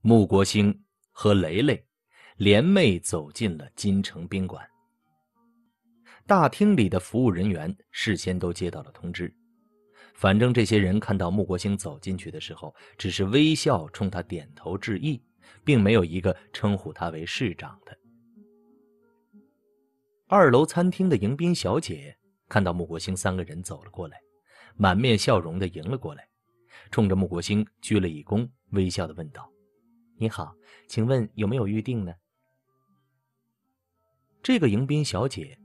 穆国兴和雷雷联袂走进了金城宾馆。大厅里的服务人员事先都接到了通知，反正这些人看到穆国兴走进去的时候，只是微笑冲他点头致意，并没有一个称呼他为市长的。二楼餐厅的迎宾小姐看到穆国兴三个人走了过来，满面笑容的迎了过来，冲着穆国兴鞠了一躬，微笑的问道。你好，请问有没有预定呢？这个迎宾小姐，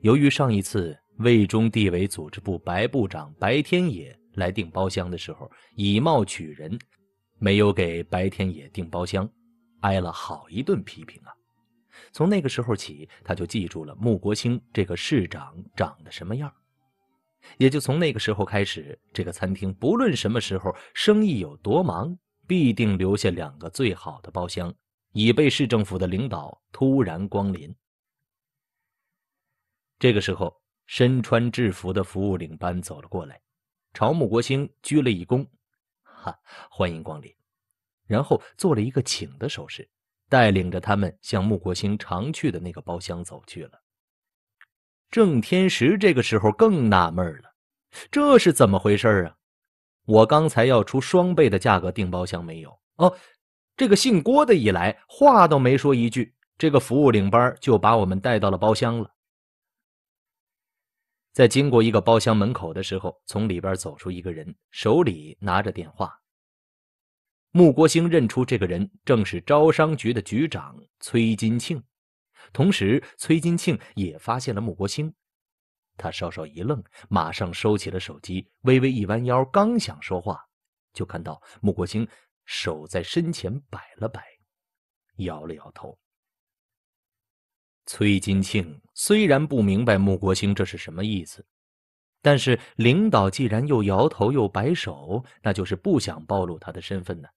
由于上一次魏中地委组织部白部长白天野来订包厢的时候以貌取人，没有给白天野订包厢，挨了好一顿批评啊。从那个时候起，他就记住了穆国兴这个市长长得什么样也就从那个时候开始，这个餐厅不论什么时候生意有多忙。必定留下两个最好的包厢，以备市政府的领导突然光临。这个时候，身穿制服的服务领班走了过来，朝穆国兴鞠了一躬：“哈，欢迎光临。”然后做了一个请的手势，带领着他们向穆国兴常去的那个包厢走去了。郑天石这个时候更纳闷了：“这是怎么回事啊？”我刚才要出双倍的价格订包厢，没有哦。这个姓郭的一来话都没说一句，这个服务领班就把我们带到了包厢了。在经过一个包厢门口的时候，从里边走出一个人，手里拿着电话。穆国兴认出这个人正是招商局的局长崔金庆，同时崔金庆也发现了穆国兴。他稍稍一愣，马上收起了手机，微微一弯腰，刚想说话，就看到穆国兴手在身前摆了摆，摇了摇头。崔金庆虽然不明白穆国兴这是什么意思，但是领导既然又摇头又摆手，那就是不想暴露他的身份呢。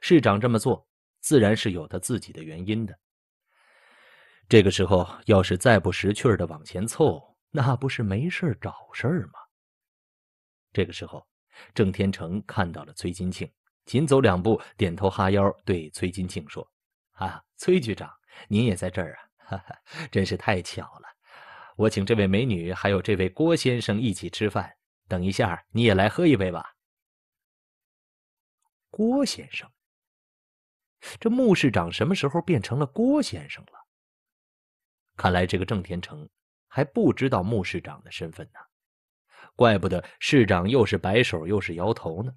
市长这么做，自然是有他自己的原因的。这个时候要是再不识趣的往前凑，那不是没事找事儿吗？这个时候，郑天成看到了崔金庆，紧走两步，点头哈腰对崔金庆说：“啊，崔局长，您也在这儿啊，真是太巧了！我请这位美女还有这位郭先生一起吃饭，等一下你也来喝一杯吧。”郭先生，这穆市长什么时候变成了郭先生了？看来这个郑天成。还不知道穆市长的身份呢，怪不得市长又是摆手又是摇头呢。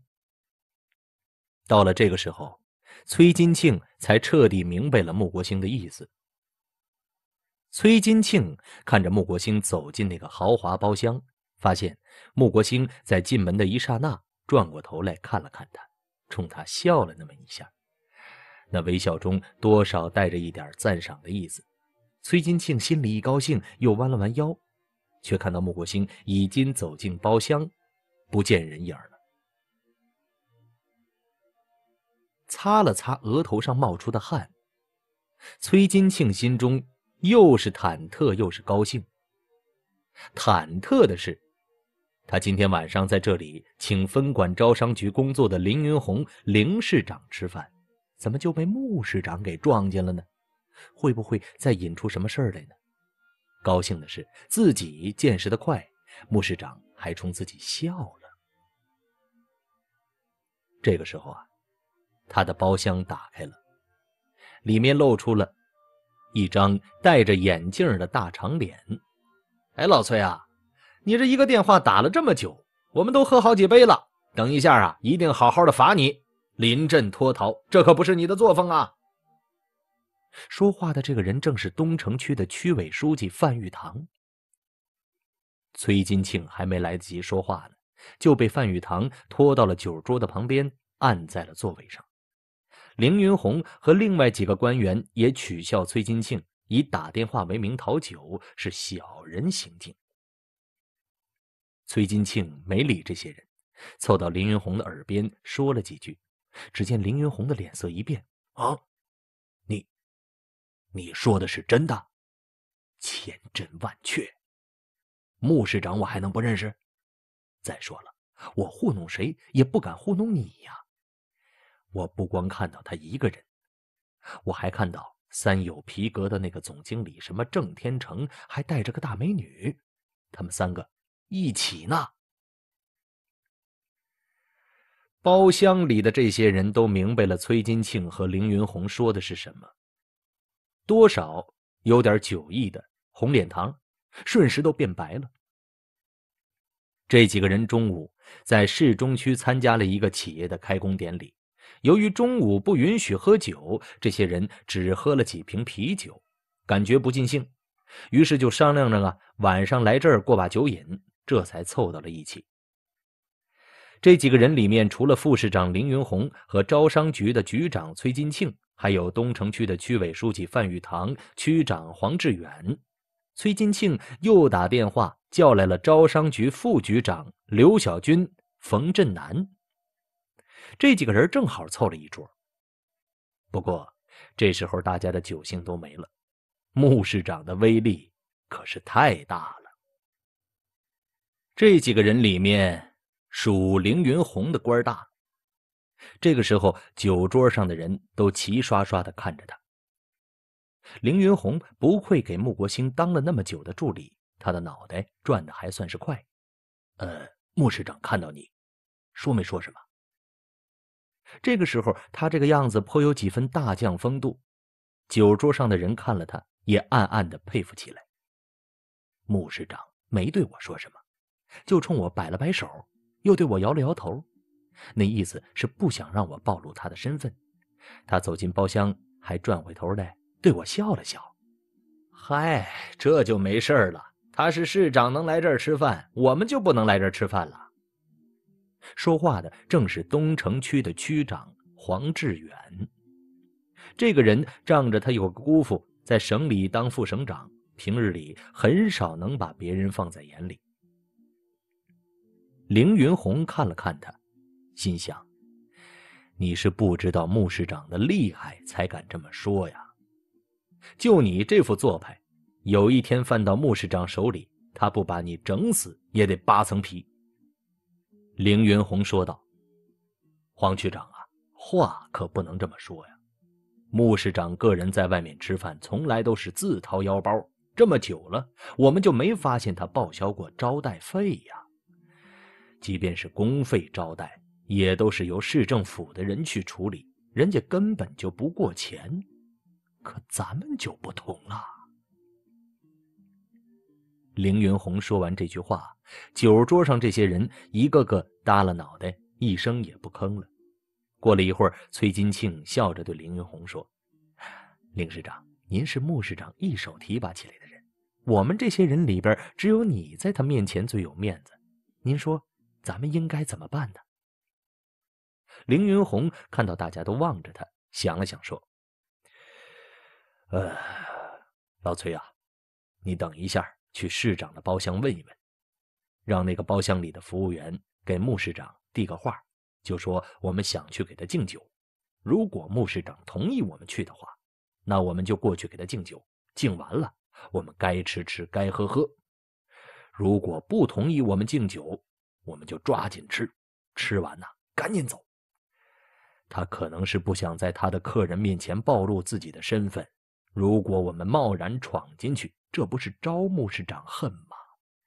到了这个时候，崔金庆才彻底明白了穆国兴的意思。崔金庆看着穆国兴走进那个豪华包厢，发现穆国兴在进门的一刹那转过头来看了看他，冲他笑了那么一下，那微笑中多少带着一点赞赏的意思。崔金庆心里一高兴，又弯了弯腰，却看到穆国兴已经走进包厢，不见人影了。擦了擦额头上冒出的汗，崔金庆心中又是忐忑又是高兴。忐忑的是，他今天晚上在这里请分管招商局工作的凌云红凌市长吃饭，怎么就被穆市长给撞见了呢？会不会再引出什么事儿来呢？高兴的是自己见识的快，穆市长还冲自己笑了。这个时候啊，他的包厢打开了，里面露出了一张戴着眼镜的大长脸。哎，老崔啊，你这一个电话打了这么久，我们都喝好几杯了。等一下啊，一定好好的罚你临阵脱逃，这可不是你的作风啊！说话的这个人正是东城区的区委书记范玉堂。崔金庆还没来得及说话呢，就被范玉堂拖到了酒桌的旁边，按在了座位上。凌云红和另外几个官员也取笑崔金庆以打电话为名讨酒是小人行径。崔金庆没理这些人，凑到凌云红的耳边说了几句，只见凌云红的脸色一变：“啊！”你说的是真的，千真万确。穆市长，我还能不认识？再说了，我糊弄谁也不敢糊弄你呀！我不光看到他一个人，我还看到三友皮革的那个总经理，什么郑天成，还带着个大美女，他们三个一起呢。包厢里的这些人都明白了崔金庆和凌云鸿说的是什么。多少有点酒意的红脸膛，瞬时都变白了。这几个人中午在市中区参加了一个企业的开工典礼，由于中午不允许喝酒，这些人只喝了几瓶啤酒，感觉不尽兴，于是就商量着啊，晚上来这儿过把酒瘾，这才凑到了一起。这几个人里面，除了副市长凌云红和招商局的局长崔金庆。还有东城区的区委书记范玉堂、区长黄志远，崔金庆又打电话叫来了招商局副局长刘小军、冯振南。这几个人正好凑了一桌。不过，这时候大家的酒兴都没了。穆市长的威力可是太大了。这几个人里面，属凌云鸿的官大。这个时候，酒桌上的人都齐刷刷的看着他。凌云鸿不愧给穆国兴当了那么久的助理，他的脑袋转的还算是快。呃，穆市长看到你，说没说什么？这个时候，他这个样子颇有几分大将风度。酒桌上的人看了他，也暗暗的佩服起来。穆市长没对我说什么，就冲我摆了摆手，又对我摇了摇头。那意思是不想让我暴露他的身份。他走进包厢，还转回头来对我笑了笑：“嗨，这就没事了。他是市长，能来这儿吃饭，我们就不能来这儿吃饭了。”说话的正是东城区的区长黄志远。这个人仗着他有个姑父在省里当副省长，平日里很少能把别人放在眼里。凌云红看了看他。心想，你是不知道穆市长的厉害，才敢这么说呀。就你这副做派，有一天犯到穆市长手里，他不把你整死也得扒层皮。”凌云鸿说道，“黄区长啊，话可不能这么说呀。穆市长个人在外面吃饭，从来都是自掏腰包，这么久了，我们就没发现他报销过招待费呀。即便是公费招待，也都是由市政府的人去处理，人家根本就不过钱，可咱们就不同了。凌云红说完这句话，酒桌上这些人一个个耷了脑袋，一声也不吭了。过了一会儿，崔金庆笑着对凌云红说：“凌市长，您是穆市长一手提拔起来的人，我们这些人里边只有你在他面前最有面子。您说，咱们应该怎么办呢？”凌云鸿看到大家都望着他，想了想说：“呃，老崔啊，你等一下去市长的包厢问一问，让那个包厢里的服务员给穆市长递个话，就说我们想去给他敬酒。如果穆市长同意我们去的话，那我们就过去给他敬酒。敬完了，我们该吃吃，该喝喝。如果不同意我们敬酒，我们就抓紧吃，吃完呢赶紧走。”他可能是不想在他的客人面前暴露自己的身份。如果我们贸然闯进去，这不是招牧市长恨吗？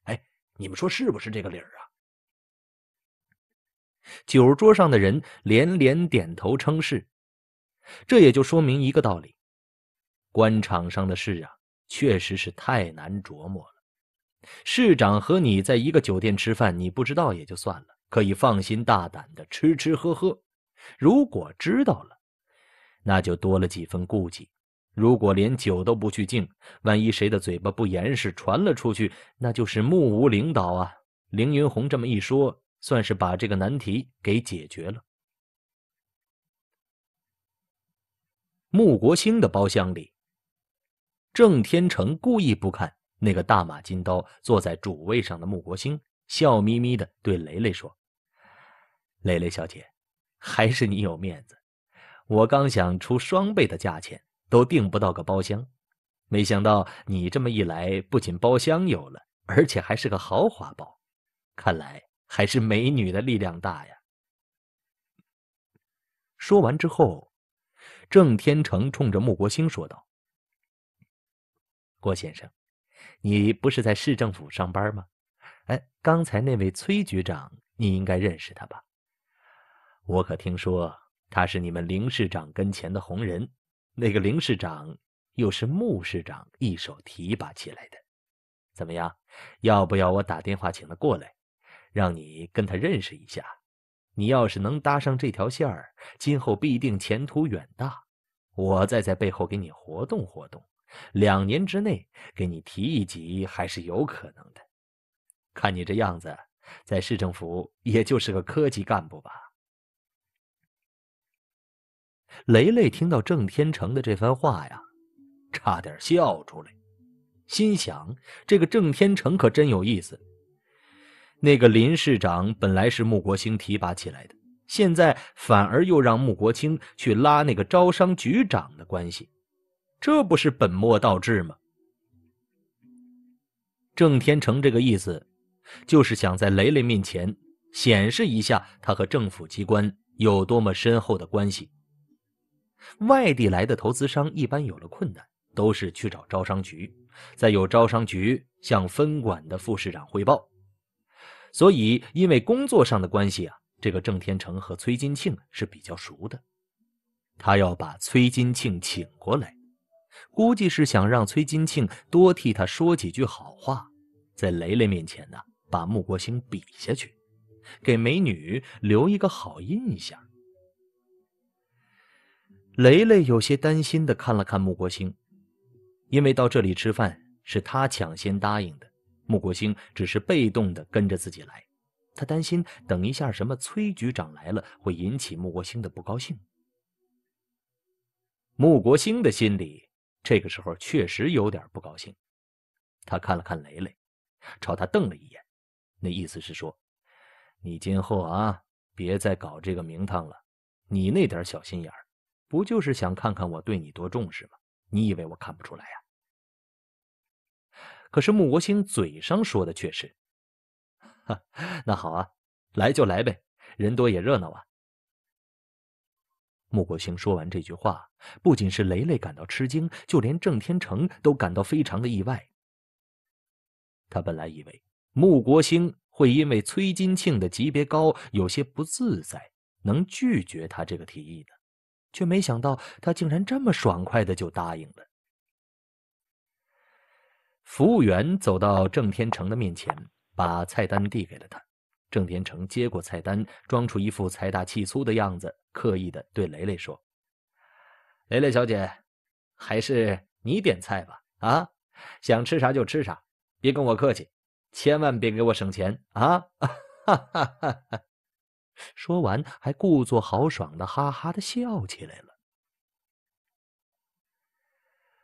哎，你们说是不是这个理儿啊？酒桌上的人连连点头称是。这也就说明一个道理：官场上的事啊，确实是太难琢磨了。市长和你在一个酒店吃饭，你不知道也就算了，可以放心大胆的吃吃喝喝。如果知道了，那就多了几分顾忌；如果连酒都不去敬，万一谁的嘴巴不严实，传了出去，那就是目无领导啊！凌云鸿这么一说，算是把这个难题给解决了。穆国兴的包厢里，郑天成故意不看那个大马金刀坐在主位上的穆国兴，笑眯眯的对雷雷说：“雷雷小姐。”还是你有面子，我刚想出双倍的价钱都订不到个包厢，没想到你这么一来，不仅包厢有了，而且还是个豪华包，看来还是美女的力量大呀！说完之后，郑天成冲着穆国兴说道：“郭先生，你不是在市政府上班吗？哎，刚才那位崔局长，你应该认识他吧？”我可听说他是你们林市长跟前的红人，那个林市长又是穆市长一手提拔起来的。怎么样？要不要我打电话请他过来，让你跟他认识一下？你要是能搭上这条线儿，今后必定前途远大。我再在背后给你活动活动，两年之内给你提一级还是有可能的。看你这样子，在市政府也就是个科级干部吧。雷雷听到郑天成的这番话呀，差点笑出来，心想：这个郑天成可真有意思。那个林市长本来是穆国兴提拔起来的，现在反而又让穆国兴去拉那个招商局长的关系，这不是本末倒置吗？郑天成这个意思，就是想在雷雷面前显示一下他和政府机关有多么深厚的关系。外地来的投资商一般有了困难，都是去找招商局，再由招商局向分管的副市长汇报。所以，因为工作上的关系啊，这个郑天成和崔金庆是比较熟的。他要把崔金庆请过来，估计是想让崔金庆多替他说几句好话，在雷雷面前呢，把穆国兴比下去，给美女留一个好印象。雷雷有些担心的看了看穆国兴，因为到这里吃饭是他抢先答应的，穆国兴只是被动的跟着自己来，他担心等一下什么崔局长来了会引起穆国兴的不高兴。穆国兴的心里这个时候确实有点不高兴，他看了看雷雷，朝他瞪了一眼，那意思是说：“你今后啊，别再搞这个名堂了，你那点小心眼儿。”不就是想看看我对你多重视吗？你以为我看不出来呀？可是穆国兴嘴上说的却是：“那好啊，来就来呗，人多也热闹啊。”穆国兴说完这句话，不仅是雷雷感到吃惊，就连郑天成都感到非常的意外。他本来以为穆国兴会因为崔金庆的级别高有些不自在，能拒绝他这个提议的。却没想到他竟然这么爽快的就答应了。服务员走到郑天成的面前，把菜单递给了他。郑天成接过菜单，装出一副财大气粗的样子，刻意的对雷雷说：“雷雷小姐，还是你点菜吧。啊，想吃啥就吃啥，别跟我客气，千万别给我省钱啊！”哈哈哈哈哈。说完，还故作豪爽的哈哈的笑起来了。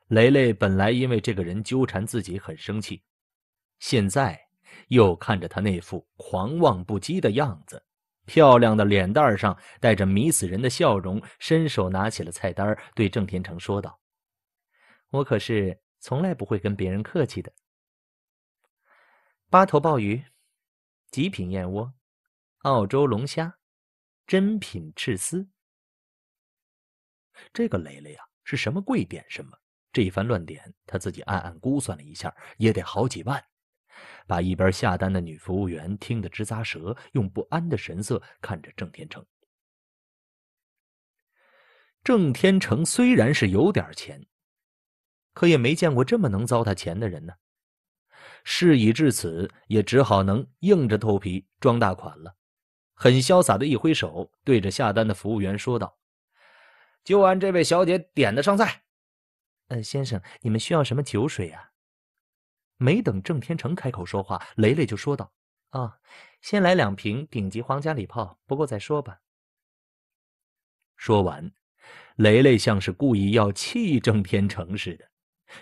雷雷本来因为这个人纠缠自己很生气，现在又看着他那副狂妄不羁的样子，漂亮的脸蛋上带着迷死人的笑容，伸手拿起了菜单，对郑天成说道：“我可是从来不会跟别人客气的，八头鲍鱼，极品燕窝。”澳洲龙虾，珍品赤丝。这个雷雷呀，是什么贵点什么？这一番乱点，他自己暗暗估算了一下，也得好几万。把一边下单的女服务员听得直咂舌，用不安的神色看着郑天成。郑天成虽然是有点钱，可也没见过这么能糟蹋钱的人呢。事已至此，也只好能硬着头皮装大款了。很潇洒的一挥手，对着下单的服务员说道：“就按这位小姐点的上菜。”“嗯，先生，你们需要什么酒水呀？”没等郑天成开口说话，雷雷就说道：“哦，先来两瓶顶级皇家礼炮，不过再说吧。”说完，雷雷像是故意要气郑天成似的，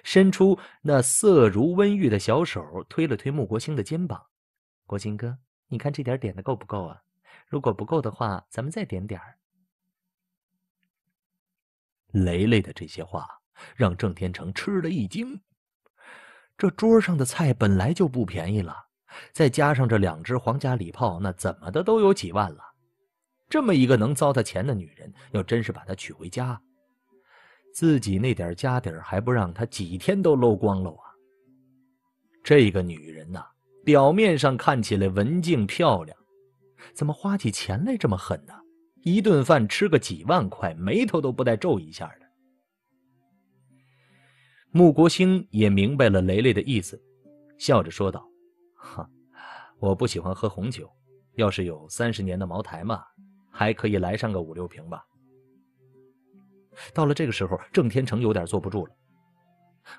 伸出那色如温玉的小手，推了推穆国兴的肩膀：“国兴哥，你看这点点的够不够啊？”如果不够的话，咱们再点点儿。雷雷的这些话让郑天成吃了一惊。这桌上的菜本来就不便宜了，再加上这两只皇家礼炮，那怎么的都有几万了。这么一个能糟蹋钱的女人，要真是把她娶回家，自己那点家底儿还不让她几天都搂光了啊！这个女人呐，表面上看起来文静漂亮。怎么花起钱来这么狠呢？一顿饭吃个几万块，眉头都不带皱一下的。穆国兴也明白了雷雷的意思，笑着说道：“哈，我不喜欢喝红酒，要是有三十年的茅台嘛，还可以来上个五六瓶吧。”到了这个时候，郑天成有点坐不住了，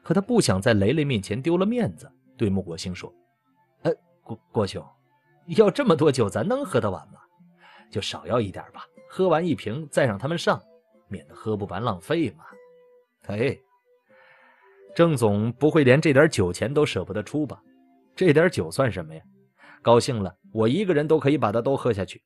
可他不想在雷雷面前丢了面子，对穆国兴说：“哎，郭郭兄。”要这么多酒，咱能喝得完吗？就少要一点吧，喝完一瓶再让他们上，免得喝不完浪费嘛。哎，郑总不会连这点酒钱都舍不得出吧？这点酒算什么呀？高兴了，我一个人都可以把它都喝下去。